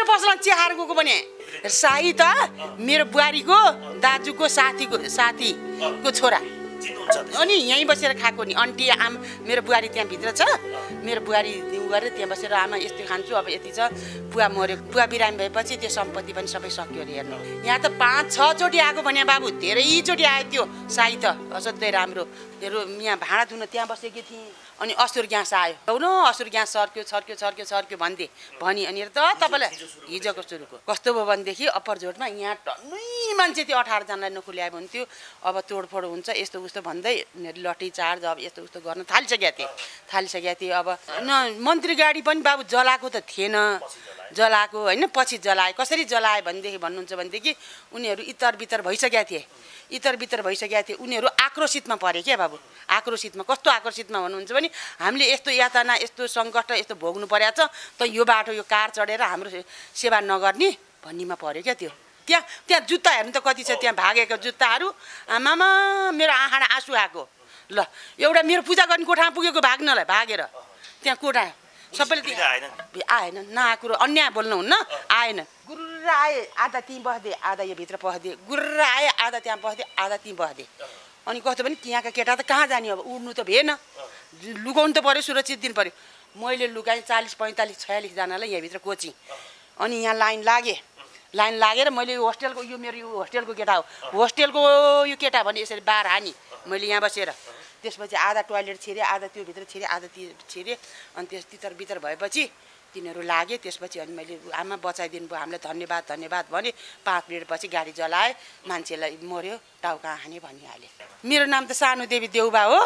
मेरो बस्न चिहार गएको भने साई त मेरो बुहारीको दाजुको साथीको साथीको छोरा अनि यहीँ बसेर खाएको नि अन्टी आम मेरो बुहारी त्यहाँभित्र छ मेरो बुहारी दिउँ गरेर त्यहाँ बसेर आमा यस्तो खान्छु अब यति छ पुवा मऱ्यो पुवा बिरामी भएपछि त्यो सम्पत्ति पनि सबै सक्यो अरे हेर्नु यहाँ त पाँच छचोटि आएको भने बाबु धेरैचोटि आयो त्यो साई त असाध्यै राम्रो हेर यहाँ भाँडा धुन त्यहाँ बसेकी थिएँ अनि असुर ग्यास आयो हौ न असुर ग्यास सर्क्यो छर्क्यो छर्क्यो छर्क्यो भन्थे भनी अनि त तपाईँलाई हिजोको सुरुको कस्तो भयो भनेदेखि अप्पर झोटमा यहाँ टन्नै मान्छे त्यो अठारजनालाई नखुल्यायो भने त्यो अब तोडफोड हुन्छ यस्तो उस्तो भन्दा भन्दै उनीहरू लट्ठी चार्ज अब यस्तो उस्तो गर्न थालिसकेका थिए थालिसकेका थिए अब न मन्त्री गाडी पनि बाबु जलाएको त थिएन जलाएको होइन पछि जलाए कसरी जलाए भनेदेखि भन्नुहुन्छ भनेदेखि उनीहरू इतर बितर भइसकेका थिए इतर बितर भइसकेका थिए उनीहरू आक्रोशितमा परे क्या बाबु आक्रोशितमा कस्तो आक्रोशितमा भन्नुहुन्छ भने हामीले यस्तो यातना यस्तो सङ्कट यस्तो भोग्नु परेको छ त यो बाटो यो कार चढेर हाम्रो सेवा नगर्ने भन्नेमा पऱ्यो क्या त्यो त्यहाँ त्यहाँ जुत्ता हेर्नु त कति छ त्यहाँ भागेको जुत्ताहरू आमामा मेरो आँखा आँसु आएको ल एउटा मेरो पूजा गर्ने कोठामा पुगेको भाग्नलाई भागेर त्यहाँ कोठा सबैले त्यहाँ आएन नआएको अन्याय बोल्नुहुन्न आएन र आए आधा त्यहीँ बस्दे आधा यो भित्र पस्दे र आए आधा त्यहाँ बस्दे आधा त्यहीँ बस्दे अनि कस्तो पनि त्यहाँका केटा त कहाँ जाने अब उड्नु त भएन लुगाउनु त पऱ्यो सुरक्षित दिनु पऱ्यो मैले लुगाएँ चालिस पैँतालिस छयालिसजनालाई यहाँभित्र कोचिङ अनि यहाँ लाइन लागेँ लाइन लागेर मैले यो होस्टेलको यो मेरो यो होस्टेलको केटा हो होस्टेलको यो केटा भने यसरी बार हानी मैले यहाँ बसेर त्यसपछि आधा टोयलेट छिरेँ आधा त्यो भित्र छिरेँ आधा ती छिरेँ अनि त्यस तितर बितर भएपछि तिनीहरू लागे त्यसपछि अनि मैले आमा बचाइदिनु भयो हामीलाई धन्यवाद धन्यवाद भने पाँच मिनटपछि गाडी जलाएँ मान्छेलाई मऱ्यो टाउका हाने भनिहालेँ मेरो नाम त सानो देवी देउबा हो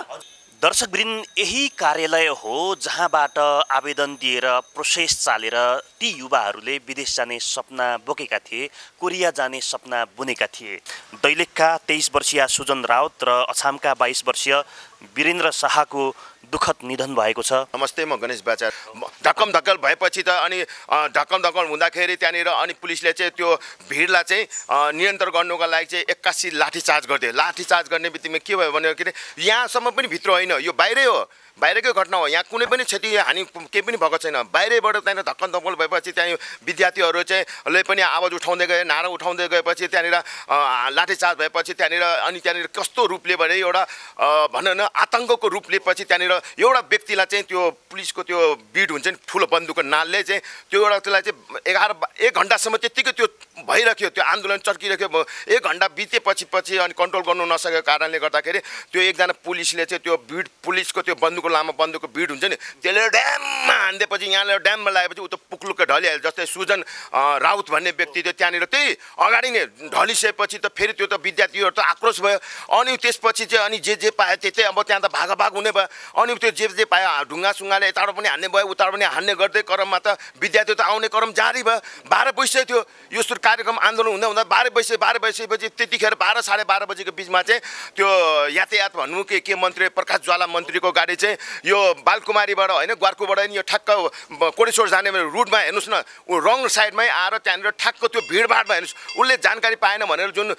दर्शकवृन्द यही कार्यालय हो जहाँबाट आवेदन दिएर प्रोसेस चालेर ती युवाहरूले विदेश जाने सपना बोकेका थिए कोरिया जाने सपना बुनेका थिए दैलेखका तेइस वर्षीय सुजन राउत र अछामका बाइस वर्षीय वीरेन्द्र शाहको दुःखद निधन भएको छ नमस्ते म गणेश बाचा ढक्कम धक्कल भएपछि त अनि ढक्कम धक्कल हुँदाखेरि त्यहाँनिर अनि पुलिसले चाहिँ त्यो भिडलाई चाहिँ नियन्त्रण गर्नुको लागि चाहिँ एक्कासी चार्ज गरिदियो लाठी चार्ज गर्ने बित्तिकै के भयो भने यहाँसम्म पनि भित्र होइन यो बाहिरै हो बाहिरकै घटना हो यहाँ कुनै पनि क्षति हानि केही पनि भएको छैन बाहिरैबाट त्यहाँनिर धक्कन धक्कल भएपछि त्यहाँ विद्यार्थीहरू चाहिँ ले पनि आवाज उठाउँदै गए नारा उठाउँदै गएपछि त्यहाँनिर लाठीचार्ज भएपछि त्यहाँनिर अनि त्यहाँनिर कस्तो रूपले भने एउटा भन न आतङ्कको रूपले पछि त्यहाँनिर एउटा व्यक्तिलाई चाहिँ त्यो पुलिसको त्यो बिड हुन्छ नि ठुलो बन्दुकको नालले चाहिँ त्यो एउटा त्यसलाई चाहिँ एघार एक घन्टासम्म त्यत्तिकै त्यो भइरह्यो त्यो आन्दोलन चर्किरह्यो एक घन्टा बितेपछि पछि अनि कन्ट्रोल गर्नु नसकेको कारणले गर्दाखेरि त्यो एकजना पुलिसले चाहिँ त्यो बिड पुलिसको त्यो बन्दुक लामो बन्दुकको भिड हुन्छ नि त्यसले ड्याममा हानिदिएपछि यहाँले ड्याममा लगाएपछि ऊ त पुक्लुक्कै ढलिहाल्यो जस्तै सुजन राउत भन्ने व्यक्ति थियो त्यहाँनिर त्यही अगाडि नै ढलिसकेपछि त फेरि त्यो त विद्यार्थीहरू त आक्रोश भयो अनि त्यसपछि चाहिँ अनि जे जे पायो त्यही अब त्यहाँ त भागाभाग हुने भयो अनि त्यो जे जे पायो ढुङ्गा सुङ्गाले यताबाट पनि हान्ने भयो उताबाट पनि हान्ने गर्दै क्रममा त विद्यार्थी त आउने क्रम जारी भयो बाह्र बजिसकेको थियो यो कार्यक्रम आन्दोलन हुँदा हुँदा बाह्र बजिसक्यो बाह्र बजिसकेपछि त्यतिखेर बाह्र साढे बाह्र बजीको बिचमा चाहिँ त्यो यातायात भन्नु के के मन्त्री प्रकाश ज्वाला मन्त्रीको गाडी चाहिँ यो बालकुमारीबाट होइन ग्वार्कोबाट नि यो ठ्याक्क कोटेश्वर जाने रुटमा हेर्नुहोस् न रङ साइडमै आएर त्यहाँनिर ठ्याक्क त्यो भिडभाडमा हेर्नुहोस् उसले जानकारी पाएन भनेर जुन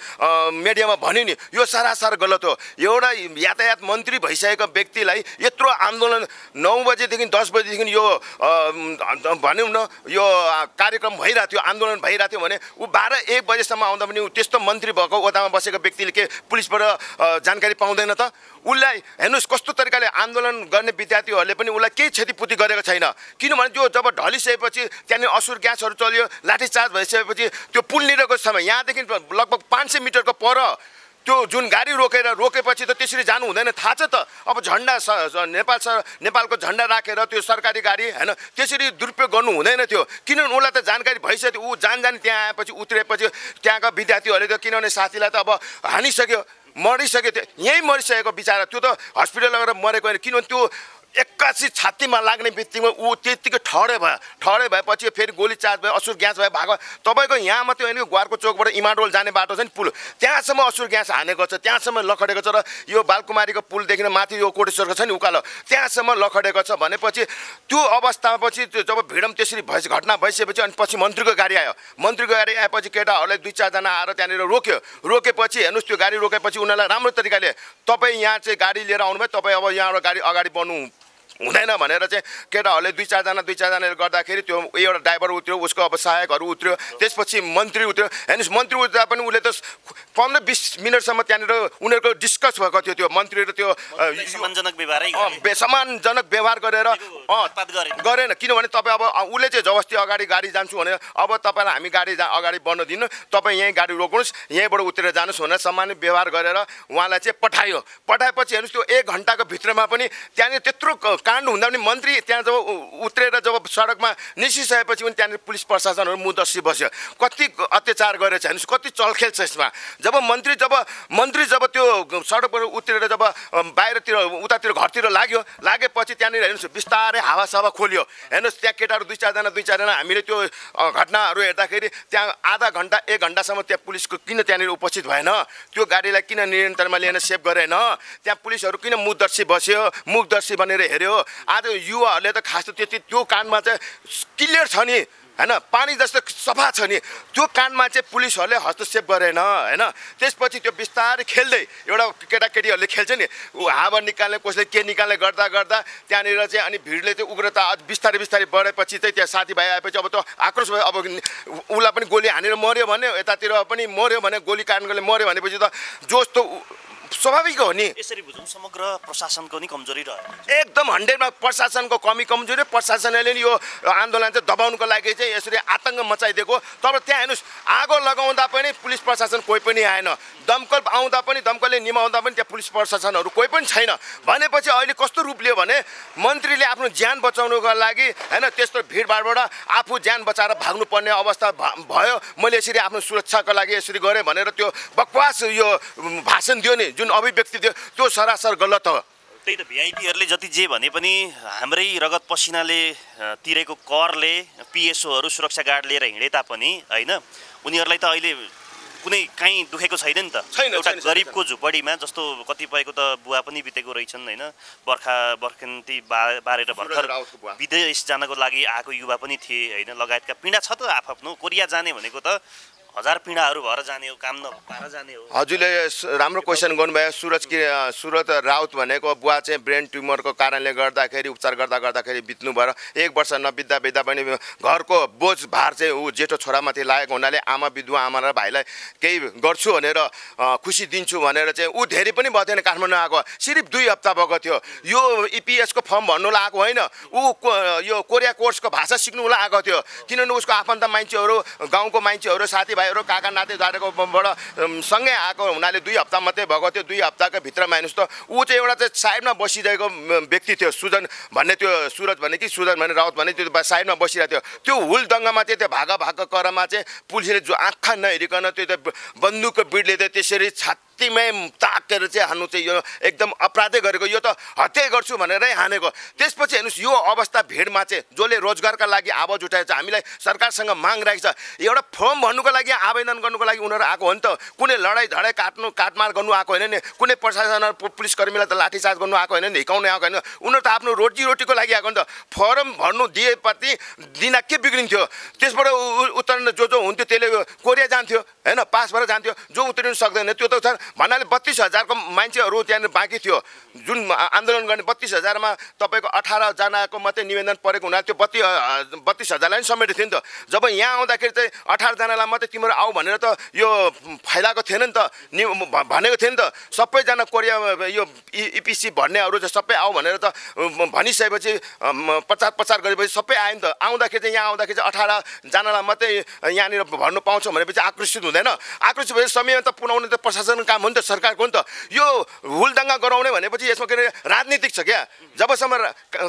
मिडियामा भन्यो नि यो सरासर गलत हो एउटा यातायात मन्त्री भइसकेको व्यक्तिलाई यत्रो आन्दोलन नौ बजेदेखि दस बजेदेखि यो भनौँ न यो कार्यक्रम भइरहेको थियो आन्दोलन भइरहेको थियो भने ऊ बाह्र एक बजेसम्म आउँदा पनि ऊ त्यस्तो मन्त्री भएको ओदामा बसेको व्यक्तिले के पुलिसबाट जानकारी पाउँदैन त उसलाई हेर्नुहोस् कस्तो तरिकाले आन्दोलन गर्ने विद्यार्थीहरूले पनि उसलाई केही क्षतिपूर्ति गरेको छैन किनभने त्यो जब ढलिसकेपछि त्यहाँनिर असुर ग्यासहरू चल्यो लाठीचार्ज भइसकेपछि त्यो पुल निरको समय यहाँदेखि लगभग पाँच सय मिटरको पर त्यो जुन गाडी रोकेर रोकेपछि त त्यसरी जानु हुँदैन थाहा छ त अब झन्डा नेपाल सर नेपालको झन्डा राखेर त्यो सरकारी गाडी होइन त्यसरी दुरुपयोग गर्नु हुँदैन थियो किनभने उसलाई त जानकारी भइसक्यो ऊ जान जान त्यहाँ आएपछि उत्रेपछि त्यहाँका विद्यार्थीहरूले त किनभने साथीलाई त अब हानिसक्यो मरिसक्यो त्यो यहीँ मरिसकेको बिचरा त्यो त हस्पिटल लगेर मरेको होइन किनभने त्यो एक्कासी छातीमा लाग्ने बित्तिकै ऊ त्यत्तिकै ठहरै भयो ठडे भएपछि फेरि गोली चार्ज भयो असुर ग्यास भयो भएको तपाईँको यहाँ मात्रै होइन ग्वारको चोकबाट इमाडोल जाने बाटो छ नि पुल त्यहाँसम्म असुर ग्यास हानेको छ त्यहाँसम्म लखडेको छ र यो बालकुमारीको पुलदेखि माथि यो कोटेश्वरको छ नि उकालो त्यहाँसम्म लखडेको छ भनेपछि त्यो अवस्थापछि त्यो जब भिडम त्यसरी भएपछि घटना भइसकेपछि अनि पछि मन्त्रीको गाडी आयो मन्त्रीको गाडी आएपछि केटाहरूलाई दुई चारजना आएर त्यहाँनिर रोक्यो रोकेपछि हेर्नुहोस् त्यो गाडी रोकेपछि उनीहरूलाई राम्रो तरिकाले तपाईँ यहाँ चाहिँ गाडी लिएर आउनुभयो तपाईँ अब यहाँबाट गाडी अगाडि बढ्नु हुँदैन भनेर चाहिँ केटाहरूले दुई चारजना दुई चारजनाले गर्दाखेरि त्यो एउटा ड्राइभर उत्र्यो उसको अब सहायकहरू उत्रियो त्यसपछि मन्त्री उत्रियो हेर्नुहोस् मन्त्री उत्रा पनि उसले त पन्ध्र बिस मिनटसम्म त्यहाँनिर उनीहरूको डिस्कस भएको थियो त्यो मन्त्री र त्यो सम्मानजनक व्यवहार गरेर गरेन किनभने तपाईँ अब उसले चाहिँ जबस्ती अगाडि गाडी जान्छु भनेर अब तपाईँलाई हामी गाडी अगाडि बढ्न दिनु तपाईँ यहीँ गाडी रोक्नुहोस् यहीँबाट उत्रेर जानुहोस् भनेर सम्मान व्यवहार गरेर उहाँलाई चाहिँ पठायो पठाएपछि हेर्नुहोस् त्यो एक घन्टाको भित्रमा पनि त्यहाँनिर त्यत्रो काण्ड हुँदा पनि मन्त्री त्यहाँ जब उत्रेर जब सडकमा निस्किसकेपछि पनि त्यहाँनिर पुलिस प्रशासनहरू मुदस्सी बस्यो कति अत्याचार गरेछ हेर्नुहोस् कति चलखेल छ यसमा जब मन्त्री जब मन्त्री जब त्यो सडकबाट उत्रेर जब बाहिरतिर उतातिर घरतिर लाग्यो लागेपछि त्यहाँनिर हेर्नुहोस् बिस्तारै हावासावा खोल्यो हेर्नुहोस् त्यहाँ केटाहरू दुई चारजना दुई चारजना हामीले त्यो घटनाहरू हेर्दाखेरि त्यहाँ आधा घन्टा एक घन्टासम्म त्यहाँ पुलिसको किन त्यहाँनिर उपस्थित भएन त्यो गाडीलाई किन नियन्त्रणमा लिएन सेभ गरेन त्यहाँ पुलिसहरू किन मुखदर्शी बस्यो मुखदर्शी बनेर हेऱ्यो आज युवाहरूले त खास त्यति त्यो कानमा चाहिँ क्लियर छ नि होइन पानी जस्तो सफा छ नि त्यो कानमा चाहिँ पुलिसहरूले हस्तक्षेप गरेन होइन त्यसपछि त्यो बिस्तारै खेल्दै एउटा केटाकेटीहरूले खेल्छ नि ऊ हावा निकाल्ने कसले के निकाल्ने गर्दा गर्दा त्यहाँनिर चाहिँ अनि भिडले चाहिँ उग्रता बिस्तारै बिस्तारै बढेपछि चाहिँ त्यहाँ साथीभाइ आएपछि अब त्यो आक्रोश भयो अब उसलाई पनि गोली हानेर मऱ्यो भने यतातिर पनि मऱ्यो भने गोली कारणले मऱ्यो भनेपछि त जस्तो स्वाभाविक हो नि यसरी बुझौँ समग्र प्रशासनको नि कमजोरी रह्यो एकदम हन्ड्रेडमा प्रशासनको कमी कमजोरी प्रशासनले नि यो आन्दोलन चाहिँ दबाउनुको लागि चाहिँ यसरी आतङ्क मचाइदिएको तर त्यहाँ हेर्नुहोस् आगो लगाउँदा पनि पुलिस प्रशासन कोही पनि आएन दमकल आउँदा पनि दमकलले निमाउँदा पनि त्यहाँ पुलिस प्रशासनहरू कोही पनि छैन भनेपछि अहिले कस्तो रूप लियो भने मन्त्रीले आफ्नो ज्यान बचाउनुको लागि होइन त्यस्तो भिडभाडबाट आफू ज्यान बचाएर भाग्नुपर्ने अवस्था भयो मैले यसरी आफ्नो सुरक्षाको लागि यसरी गरेँ भनेर त्यो बकवास यो भाषण दियो नि जुन अभिव्यक्ति थियो त्यो सरासर गलत हो त्यही त भिआइपीहरूले जति जे भने पनि हाम्रै रगत पसिनाले तिरेको करले पिएसओहरू सुरक्षा गार्ड लिएर हिँडे तापनि होइन उनीहरूलाई त अहिले कुनै काहीँ दुखेको छैन नि त एउटा गरिबको झुपडीमा जस्तो कतिपयको त बुवा पनि बितेको रहेछन् होइन बर्खा बर्खेन्ती बा बारेर भर्खर विदेश जानको लागि आएको युवा पनि थिए होइन लगायतका पीडा छ त आफआफ्नो कोरिया जाने भनेको त हजार पीडाहरू भएर जाने हो काम नभएर जाने हो हजुरले राम्रो क्वेसन गर्नुभयो सुरज कि सुरज राउत भनेको बुवा चाहिँ ब्रेन ट्युमरको कारणले गर्दाखेरि उपचार गर्दा गर्दाखेरि बित्नु भएर एक वर्ष नबित्दा बित्दा पनि घरको बोझ भार चाहिँ ऊ जेठो छोरामाथि लागेको हुनाले आमा विधुवा आमा र भाइलाई केही गर्छु भनेर खुसी दिन्छु भनेर चाहिँ ऊ धेरै पनि भएको थिएन काठमाडौँ आएको सिर्फ दुई हप्ता भएको थियो यो इपिएसको e फर्म भन्नुलाई आएको होइन ऊ यो कोरिया कोर्सको भाषा सिक्नुलाई आएको थियो किनभने उसको आफन्त मान्छेहरू गाउँको मान्छेहरू साथीभाइ तपाईँहरू काका नातेदारकोबाट सँगै आएको हुनाले दुई हप्ता मात्रै भएको थियो दुई हप्ताको भित्रमा हेर्नुहोस् त ऊ चाहिँ एउटा चाहिँ साइडमा बसिरहेको व्यक्ति थियो सुजन भन्ने त्यो सुरज भने कि सुजन भने राउत भने त्यो साइडमा बसिरहेको थियो त्यो हुल दङ्गामा चाहिँ त्यो भाग भाग करामा चाहिँ पुलिसले जो आँखा नहेरिकन त्यो बन्दुकको बिडले चाहिँ त्यसरी छात कत्तिमै ताकेर चाहिँ हान्नु चाहिँ यो एकदम अपराधै गरेको यो त हत्या गर्छु भनेरै हानेको त्यसपछि हेर्नुहोस् यो अवस्था भिडमा चाहिँ जसले रोजगारका लागि आवाज उठाएको छ हामीलाई सरकारसँग माग राखेको छ एउटा फर्म भन्नुको लागि आवेदन गर्नुको लागि उनीहरू आएको हो नि त कुनै लडाइँ झडाइ काट्नु काटमार गर्नु आएको होइन नि कुनै प्रशासन पुलिसकर्मीलाई त लाठीचार्ज गर्नु आएको होइन नि हिकाउनु आएको होइन उनीहरू त आफ्नो रोजीरोटीको लागि आएको नि त फर्म भन्नु दिएपछि दिना के बिग्रिन्थ्यो त्यसबाट उत्तीर्ण जो जो हुन्थ्यो त्यसले कोरिया जान्थ्यो होइन पास भएर जान्थ्यो जो उत्रिनु सक्दैन त्यो त भन्नाले बत्तिस हजारको मान्छेहरू त्यहाँनिर बाँकी थियो जुन आन्दोलन गर्ने बत्तिस हजारमा तपाईँको अठारजनाको मात्रै निवेदन परेको हुनाले त्यो बत्ती बत्तिस हजारलाई पनि समेटेको थियो नि त जब यहाँ आउँदाखेरि चाहिँ अठारजनालाई मात्रै तिमीहरू आऊ भनेर त यो फैलाएको थिएन नि त नि भनेको थियो नि त सबैजना कोरिया यो इपिसी भन्नेहरू चाहिँ सबै आऊ भनेर त भनिसकेपछि प्रचार प्रचार गरेपछि सबै आयो नि त आउँदाखेरि चाहिँ यहाँ आउँदाखेरि चाहिँ अठारजनालाई मात्रै यहाँनिर भन्नु पाउँछ भनेपछि आकर्षित हुँदैन आकर्षित भएपछि समयमा त पुऱ्याउने त प्रशासन काम हो नि त सरकारको नि त यो हुलदङ्गा गराउने भनेपछि यसमा के अरे राजनीतिक छ क्या जबसम्म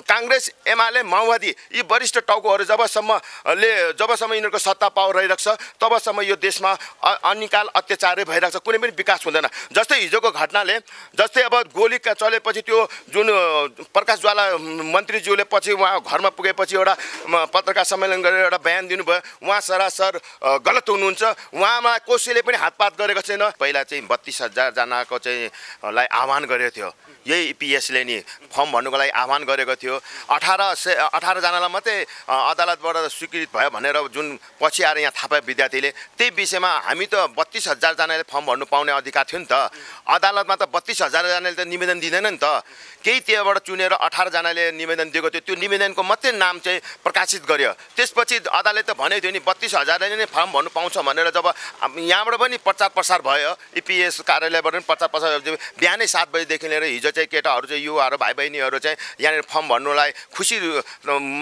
काङ्ग्रेस एमाले माओवादी यी वरिष्ठ टाउकोहरू जबसम्म ले जबसम्म यिनीहरूको सत्ता पावर रहिरहेको छ तबसम्म यो देशमा अनिकाल अत्याचारै भइरहेको छ कुनै पनि विकास हुँदैन जस्तै हिजोको घटनाले जस्तै अब गोली चलेपछि त्यो जुन प्रकाश ज्वाला मन्त्रीज्यूले पछि उहाँ घरमा पुगेपछि एउटा पत्रकार सम्मेलन गरेर एउटा बयान दिनुभयो उहाँ सरासर गलत हुनुहुन्छ उहाँमा कसैले पनि हातपात गरेको छैन पहिला चाहिँ बत्तिस बिस हजारजनाको चाहिँ लाई आह्वान गरेको थियो यही इपिएसले नि फर्म भन्नुको लागि आह्वान गरेको थियो अठार से अठारजनालाई मात्रै अदालतबाट स्वीकृत भयो भनेर जुन पछि आएर यहाँ थाहा पायो विद्यार्थीले त्यही विषयमा हामी त बत्तिस हजारजनाले फर्म भर्नु पाउने अधिकार थियो नि त अदालतमा त बत्तिस हजारजनाले त निवेदन दिँदैन नि त केही त्यहाँबाट चुनेर अठारजनाले निवेदन दिएको थियो त्यो निवेदनको मात्रै नाम चाहिँ प्रकाशित गर्यो त्यसपछि अदालतले त भनेको थियो नि बत्तिस हजारले नै फर्म भर्नु पाउँछ भनेर जब यहाँबाट पनि प्रचार प्रसार भयो इपिएस कार्यालयबाट पनि पचास पचास बिहानै सात बजीदेखि लिएर हिजो चाहिँ केटाहरू चाहिँ युवाहरू भाइ बहिनीहरू चाहिँ यहाँनिर फर्म भर्नुलाई खुसी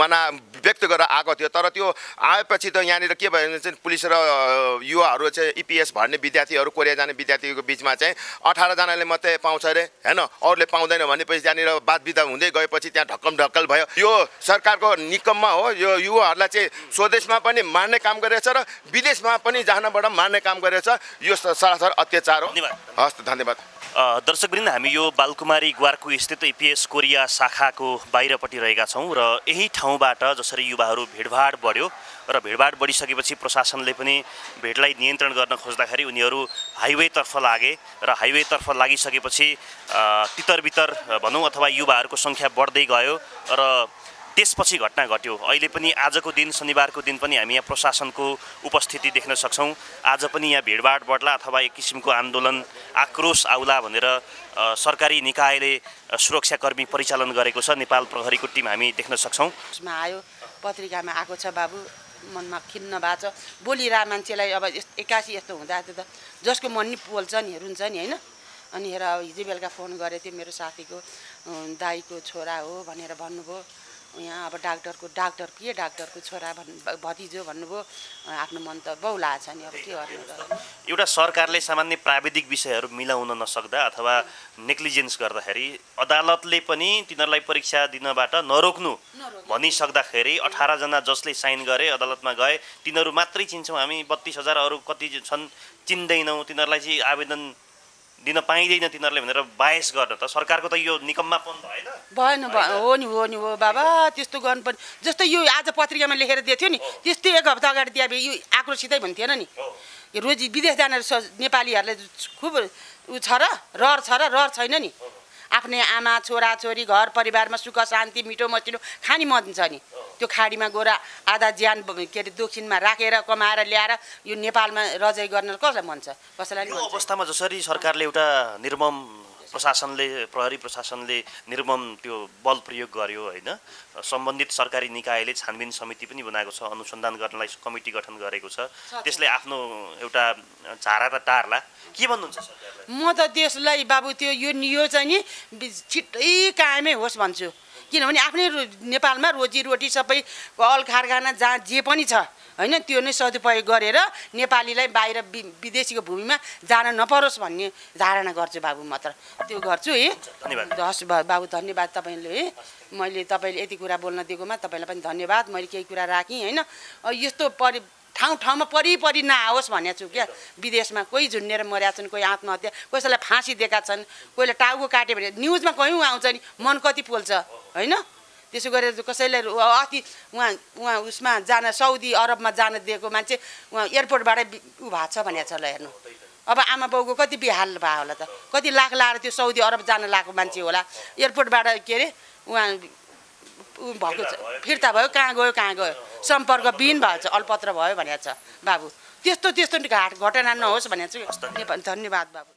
मना व्यक्त गरेर आएको थियो तर त्यो आएपछि त यहाँनिर के भयो भने चाहिँ पुलिस र युवाहरू चाहिँ इपिएस भर्ने विद्यार्थीहरू कोरिया जाने विद्यार्थीको बिचमा चाहिँ अठारजनाले मात्रै पाउँछ अरे होइन अरूले पाउँदैन भनेपछि त्यहाँनिर बात बिदा हुँदै गएपछि त्यहाँ ढक्कम ढक्कल भयो यो सरकारको निकममा हो यो युवाहरूलाई चाहिँ स्वदेशमा पनि मार्ने काम गरेछ र विदेशमा पनि जानबाट मार्ने काम गरेछ यो सरासर अत्याचार हो हस् त धन्यवाद दर्शकवृन्द हामी यो बालकुमारी ग्वारको स्थित इपिएस कोरिया शाखाको बाहिरपट्टि रहेका छौँ र यही ठाउँबाट जसरी युवाहरू भिडभाड बढ्यो र भिडभाड बढिसकेपछि प्रशासनले पनि भिडलाई नियन्त्रण गर्न खोज्दाखेरि उनीहरू हाइवेतर्फ लागे र हाइवेतर्फ लागिसकेपछि तितरबितर भनौँ अथवा युवाहरूको सङ्ख्या बढ्दै गयो र त्यसपछि घटना घट्यो अहिले पनि आजको दिन शनिबारको दिन पनि हामी यहाँ प्रशासनको उपस्थिति देख्न सक्छौँ आज पनि यहाँ भिडभाड बढ्ला अथवा एक किसिमको आन्दोलन आक्रोश आउला भनेर सरकारी निकायले सुरक्षाकर्मी परिचालन गरेको छ नेपाल प्रहरीको टिम हामी देख्न सक्छौँ आयो पत्रिकामा आएको छ बाबु मनमा खिन्न भएको छ बोलिरह मान्छेलाई अब एक्कासी यस्तो हुँदा त जसको मन नि पोल्छ नि हेर्नुहुन्छ नि होइन अनि हेर हिजो बेलुका फोन गरेको थियो मेरो साथीको दाईको छोरा हो भनेर भन्नुभयो यहाँ अब डाक्टरको डाक्टर के डाक्टरको छोरा भन् भतिजो भन्नुभयो आफ्नो मन त बौला छ नि अब के गर्नु एउटा सरकारले सामान्य प्राविधिक विषयहरू मिलाउन नसक्दा अथवा नेग्लिजेन्स गर्दाखेरि अदालतले पनि तिनीहरूलाई परीक्षा दिनबाट नरोक्नु भनिसक्दाखेरि अठारजना जसले साइन गरे अदालतमा गए तिनीहरू मात्रै चिन्छौँ हामी बत्तिस हजार अरू कति छन् चिन्दैनौँ तिनीहरूलाई चाहिँ आवेदन दिन पाइँदैन तिनीहरूले भनेर बायस गर्न त सरकारको त यो निकम्मापन भएन भएन हो नि हो नि हो बाबा त्यस्तो गर्नु पर्ने जस्तै यो आज पत्रिकामा लेखेर दिएको थियो नि त्यस्तै एक हप्ता अगाडि दिए यो आक्रोशितै भन्थेन नि रोजी विदेश जाने नेपालीहरूले खुब ऊ छ र रहर छ र रहर छैन नि आफ्नै आमा छोराछोरी घर परिवारमा सुख शान्ति मिठो मसिनो खानी मन छ नि त्यो खाडीमा गएर आधा ज्यान के अरे दक्षिणमा राखेर कमाएर ल्याएर यो नेपालमा रजाइ गर्न कसलाई मन छ कसैलाई अवस्थामा जसरी सरकारले एउटा निर्मम प्रशासनले प्रहरी प्रशासनले निर्मम त्यो बल प्रयोग गर्यो होइन सम्बन्धित सरकारी निकायले छानबिन समिति पनि बनाएको छ अनुसन्धान गर्नलाई कमिटी गठन गरेको छ त्यसले आफ्नो एउटा झारा र टार्ला के भन्नुहुन्छ म त देशलाई बाबु त्यो यो चाहिँ नि छिट्टै कायमै होस् भन्छु किनभने आफ्नै नेपालमा रोजीरोटी सबै अल कारखाना जहाँ जे पनि छ होइन त्यो नै सदुपयोग गरेर नेपालीलाई बाहिर विदेशीको भूमिमा जान नपरोस् भन्ने धारणा गर्छु बाबु मात्र त्यो गर्छु है हस् बाबु धन्यवाद तपाईँले है मैले तपाईँले यति कुरा बोल्न दिएकोमा तपाईँलाई पनि धन्यवाद मैले केही कुरा राखेँ होइन यस्तो परि ठाउँ ठाउँमा परिपरि नआओस् भनेको छु क्या विदेशमा कोही झुन्डेर मर्या छन् कोही आत्महत्या कसैलाई फाँसी दिएका छन् कोहीले टाउको काट्यो भने न्युजमा कहीँ आउँछ नि मन कति पोल्छ होइन त्यसो गरेर कसैलाई अति उहाँ उहाँ उसमा जान साउदी अरबमा जान दिएको मान्छे उहाँ एयरपोर्टबाटै ऊ भएको छ भनेको छ ल हेर्नु अब आमा बाउको कति बिहाल भयो होला त कति लाख लाएर त्यो साउदी अरब जान लाएको मान्छे होला एयरपोर्टबाट के अरे उहाँ ऊ भएको छ फिर्ता भयो कहाँ गयो कहाँ गयो सम्पर्क भएको छ अल्पत्र भयो भनेको छ बाबु त्यस्तो त्यस्तो घाट घटना नहोस् भनेको छु धन्यवाद बाबु